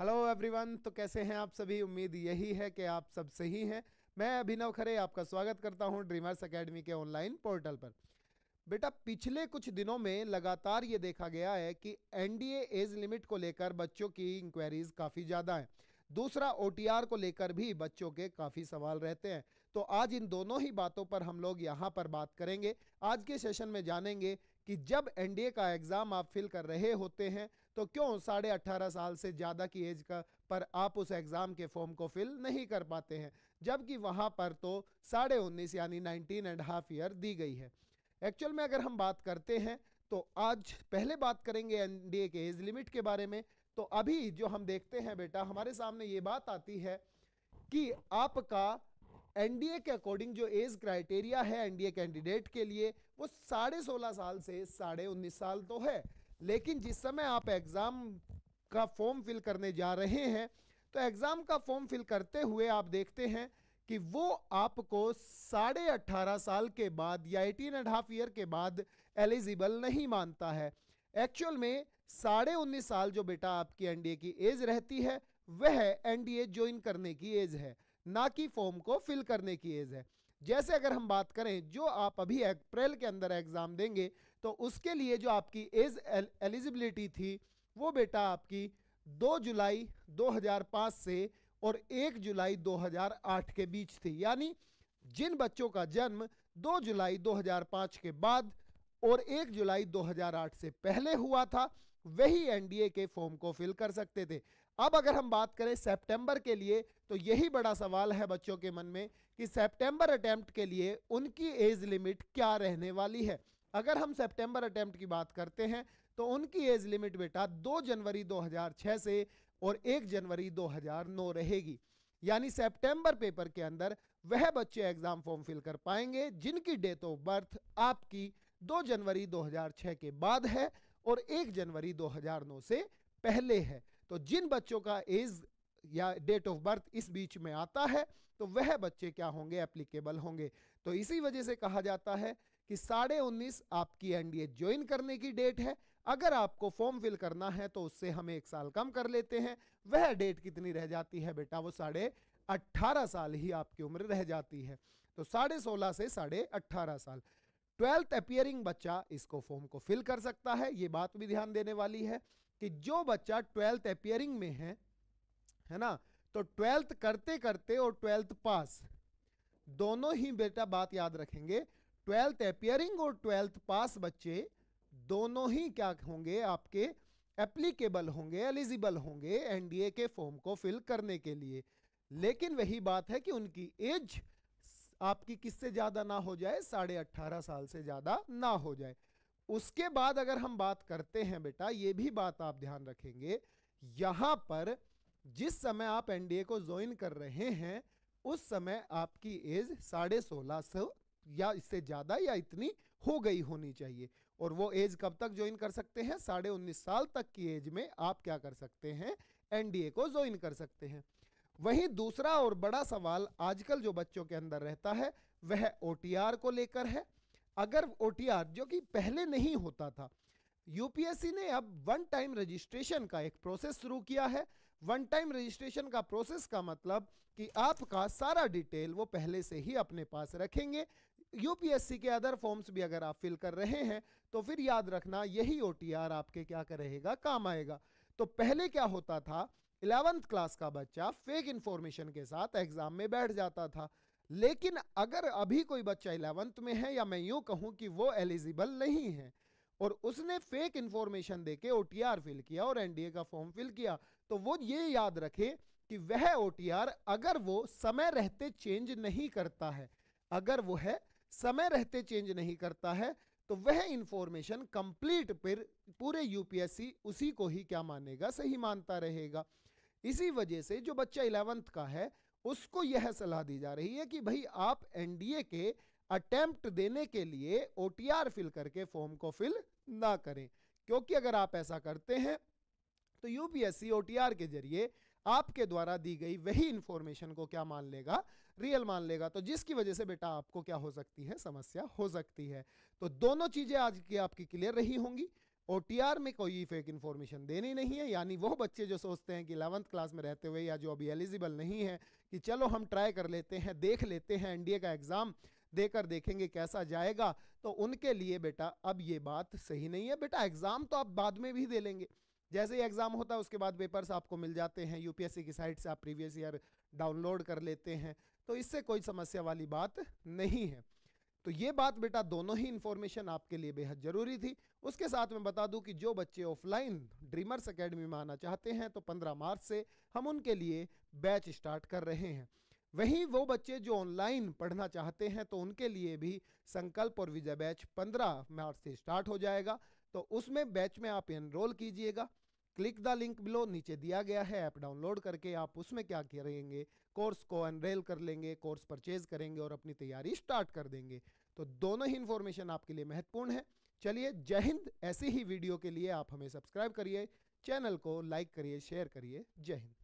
hello everyone तो कैसे हैं आप सभी उम्मीद यही है कि आप सब सही हैं मैं अभिनव खरे आपका स्वागत करता हूं ड्रीमर्स एकेडमी के ऑनलाइन पोर्टल पर बेटा पिछले कुछ दिनों में लगातार ये देखा गया है कि एनडीए एज लिमिट को लेकर बच्चों की इंक्वायरीज काफ़ी ज़्यादा हैं दूसरा ओ को लेकर भी बच्चों के काफ़ी सवाल रहते हैं तो आज इन दोनों ही बातों पर हम लोग यहाँ पर बात करेंगे आज के सेशन में जानेंगे कि जब एनडीए का एग्ज़ाम आप फिल कर रहे होते हैं तो क्यों साढ़े अट्ठारह साल से ज़्यादा की एज का पर आप उस एग्ज़ाम के फॉर्म को फिल नहीं कर पाते हैं जबकि वहाँ पर तो साढ़े उन्नीस यानी नाइनटीन एंड हाफ ईयर दी गई है एक्चुअल में अगर हम बात करते हैं तो आज पहले बात करेंगे एनडीए के एज लिमिट के बारे में तो अभी जो हम देखते हैं बेटा हमारे सामने ये बात आती है कि आपका एनडीए के अकॉर्डिंग जो एज क्राइटेरिया है एनडीए कैंडिडेट के लिए वो साढ़े सोलह साल से साढ़े उन्नीस साल तो है लेकिन जिस समय आप एग्ज़ाम का फॉर्म फिल करने जा रहे हैं तो एग्ज़ाम का फॉर्म फिल करते हुए आप देखते हैं कि वो आपको साढ़े अट्ठारह साल के बाद या एटीन एंड हाफ ईयर के बाद एलिजिबल नहीं मानता है एक्चुअल में साढ़े उन्नीस साल जो बेटा आपकी एनडीए की एज रहती है वह एनडीए ज्वाइन करने की एज है ना कि फॉर्म को फिल करने की एज है जैसे अगर हम बात करें जो आप अभी अप्रैल के अंदर एग्जाम देंगे तो उसके लिए जो आपकी एज एलिजिबिलिटी थी वो बेटा आपकी 2 जुलाई 2005 से और 1 जुलाई 2008 के बीच थी यानी जिन बच्चों का जन्म 2 जुलाई 2005 के बाद और 1 जुलाई 2008 से पहले हुआ था वही एनडीए के फॉर्म को फिल कर सकते थे अब अगर हम बात करें सितंबर के लिए तो यही बड़ा सवाल है बच्चों के मन में कि सितंबर अटेम्प्ट के लिए उनकी एज लिमिट क्या रहने वाली है अगर हम सितंबर अटैम्प्ट की बात करते हैं तो उनकी एज लिमिट बेटा 2 जनवरी 2006 से और 1 जनवरी 2009 रहेगी यानी सितंबर पेपर के अंदर वह बच्चे एग्जाम फॉर्म फिल कर पाएंगे जिनकी डेट ऑफ बर्थ आपकी 2 जनवरी 2006 के बाद है और 1 जनवरी 2009 से पहले है तो जिन बच्चों का एज या डेट ऑफ बर्थ इस बीच में आता है तो वह बच्चे क्या होंगे एप्लीकेबल होंगे तो इसी वजह से कहा जाता है कि साढ़े उन्नीस आपकी एनडीए ज्वाइन करने की डेट है अगर आपको फॉर्म फिल करना है तो उससे हम एक साल कम कर लेते हैं वह डेट कितनी रह जाती है बेटा वो साढ़े अट्ठारह साल ही आपकी उम्र रह जाती है तो साढ़े सोलह से साढ़े अट्ठारह साल ट्वेल्थ अपियरिंग बच्चा इसको फॉर्म को फिल कर सकता है ये बात भी ध्यान देने वाली है कि जो बच्चा ट्वेल्थ अपियरिंग में है है ना तो ट्वेल्थ करते करते और ट्वेल्थ पास दोनों ही बेटा बात याद रखेंगे ट्वेल्थ अपियरिंग और ट्वेल्थ पास बच्चे दोनों ही क्या होंगे आपके एप्लीकेबल होंगे एलिजिबल होंगे एनडीए के फॉर्म को फिल करने के लिए लेकिन वही बात है कि उनकी एज आपकी किससे ज़्यादा ना हो जाए साढ़े अट्ठारह साल से ज़्यादा ना हो जाए उसके बाद अगर हम बात करते हैं बेटा ये भी बात आप ध्यान रखेंगे यहाँ पर जिस समय आप एनडीए को ज्वाइन कर रहे हैं उस समय आपकी एज साढ़े सोलह सौ या इससे ज़्यादा या इतनी हो गई होनी चाहिए और वो एज कब तक ज्वाइन कर सकते हैं साढ़े उन्नीस साल तक की एज में आप क्या कर सकते हैं एनडीए को ज्वाइन कर सकते हैं वहीं दूसरा और बड़ा सवाल आजकल जो बच्चों के अंदर रहता है वह ओ को लेकर है अगर ओ जो कि पहले नहीं होता था यूपीएससी ने अब वन टाइम रजिस्ट्रेशन का एक प्रोसेस शुरू किया है वन टाइम रजिस्ट्रेशन का प्रोसेस का मतलब कि आपका सारा डिटेल वो पहले से ही अपने पास रखेंगे यूपीएससी के अदर फॉर्म्स भी अगर आप फिल कर रहे हैं तो फिर याद रखना यही ओ आपके क्या करेगा काम आएगा तो पहले क्या होता था इलेवेंथ क्लास का बच्चा फेक इंफॉर्मेशन के साथ एग्जाम में बैठ जाता था लेकिन अगर अभी कोई बच्चा इलेवंथ में है या मैं यूं कहूं कि वो एलिजिबल नहीं है और उसने फेक इंफॉर्मेशन देके ओटीआर फिल किया और एनडीए का फॉर्म फिल किया तो वो ये याद रखे कि वह ओटीआर अगर वो समय रहते चेंज नहीं करता है अगर वो है समय रहते चेंज नहीं करता है तो वह इंफॉर्मेशन कंप्लीट फिर पूरे यूपीएससी उसी को ही क्या मानेगा सही मानता रहेगा इसी वजह से जो बच्चा इलेवंथ का है उसको यह सलाह दी जा रही है कि भाई आप एनडीए के अटेम्प्ट देने के लिए ओटीआर फिल करके फॉर्म को फिल ना करें क्योंकि अगर आप ऐसा करते हैं तो यूपीएससी ओटीआर के जरिए आपके द्वारा दी गई वही इंफॉर्मेशन को क्या मान लेगा रियल मान लेगा तो जिसकी वजह से बेटा आपको क्या हो सकती है समस्या हो सकती है तो दोनों चीजें आज की आपकी क्लियर रही होंगी ओटीआर में कोई फेक इंफॉर्मेशन देनी नहीं है यानी वो बच्चे जो सोचते हैं कि इलेवंथ क्लास में रहते हुए या जो अभी एलिजिबल नहीं है कि चलो हम ट्राई कर लेते हैं देख लेते हैं एनडीए का एग्ज़ाम देकर देखेंगे कैसा जाएगा तो उनके लिए बेटा अब ये बात सही नहीं है बेटा एग्ज़ाम तो आप बाद में भी दे लेंगे जैसे ही एग्ज़ाम होता है उसके बाद पेपर्स आपको मिल जाते हैं यूपीएससी की साइट से आप प्रीवियस ईयर डाउनलोड कर लेते हैं तो इससे कोई समस्या वाली बात नहीं है तो ये बात बेटा दोनों ही इन्फॉर्मेशन आपके लिए बेहद ज़रूरी थी उसके साथ मैं बता दूं कि जो बच्चे ऑफलाइन ड्रीमर्स एकेडमी में आना चाहते हैं तो 15 मार्च से हम उनके लिए बैच स्टार्ट कर रहे हैं वहीं वो बच्चे जो ऑनलाइन पढ़ना चाहते हैं तो उनके लिए भी संकल्प और विजय बैच 15 मार्च से स्टार्ट हो जाएगा तो उसमें बैच में आप एनरोल कीजिएगा क्लिक द लिंक बिलो नीचे दिया गया है ऐप डाउनलोड करके आप उसमें क्या करेंगे कोर्स को एनरेल कर लेंगे कोर्स परचेज करेंगे और अपनी तैयारी स्टार्ट कर देंगे तो दोनों ही इन्फॉर्मेशन आपके लिए महत्वपूर्ण है चलिए जय हिंद ऐसी ही वीडियो के लिए आप हमें सब्सक्राइब करिए चैनल को लाइक करिए शेयर करिए जय हिंद